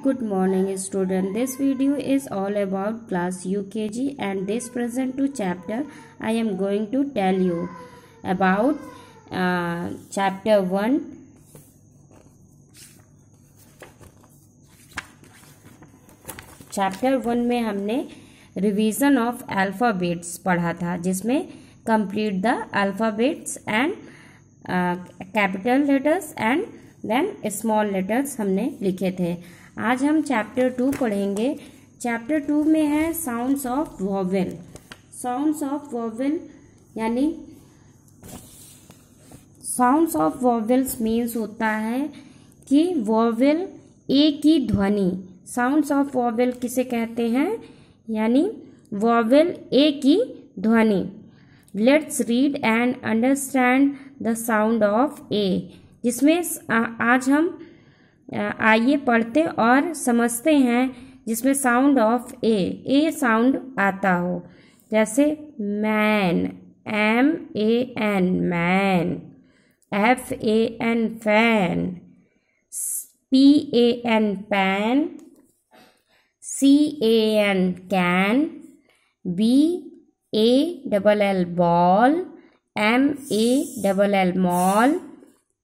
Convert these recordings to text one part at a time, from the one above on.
Good morning student. This video is all about class UKG and this present to chapter I am going to tell you about uh, chapter 1 chapter one में हमने revision of alphabets पढ़ा था जिसमें complete the alphabets and capital letters and then small letters हमने लिखे थे आज हम चैप्टर टू पढ़ेंगे चैप्टर टू में है sounds of vowel sounds of vowel यानी साउंड्स ऑफ वॉवेल्स मीन्स होता है कि वॉवेल ए की ध्वनि साउंड्स ऑफ वॉवेल किसे कहते हैं यानी वॉवेल ए की ध्वनि let's read and understand the sound of a जिसमें आज हम आइए पढ़ते और समझते हैं जिसमें sound of a a sound आता हो जैसे man m a n man f a n fan p a n pan c a n can b a double l ball m a double l mall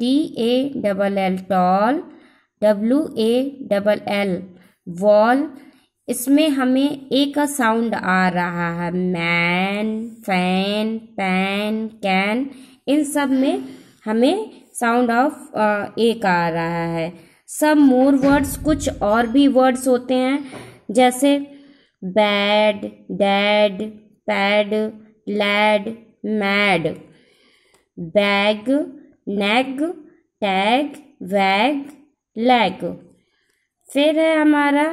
t a double l tall डब्ल्यू a double l wall इसमें हमें a का sound आ रहा है man fan pan can इन सब में हमें साउंड ऑफ ए का आ रहा है सब मोर वर्ड्स कुछ और भी वर्ड्स होते हैं जैसे bad dad pad lad mad bag nag tag wag leg फिर है हमारा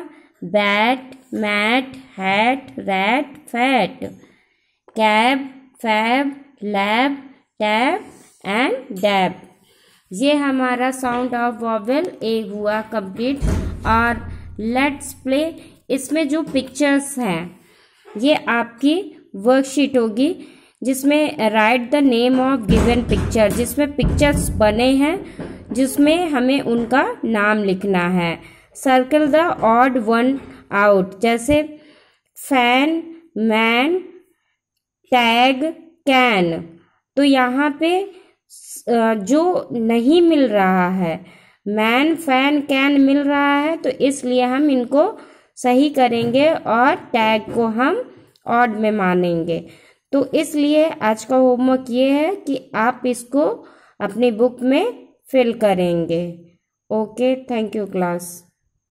bat mat hat rat fat cab fab lab tab and dab ये हमारा साउंड ऑफ वॉवेल ए हुआ कंप्लीट और लेट्स प्ले इसमें जो पिक्चर्स हैं ये आपकी वर्कशीट होगी जिसमें write the name of given picture जिसमें पिक्चर्स बने हैं जिसमें हमें उनका नाम लिखना है circle the odd one out जैसे फैन मैन टैग कैन तो यहाँ पे जो नहीं मिल रहा है मैन फैन कैन मिल रहा है तो इसलिए हम इनको सही करेंगे और टैग को हम ऑड में मानेंगे तो इसलिए आज का होमवर्क ये है कि आप इसको अपनी बुक में फिल करेंगे ओके थैंक यू क्लास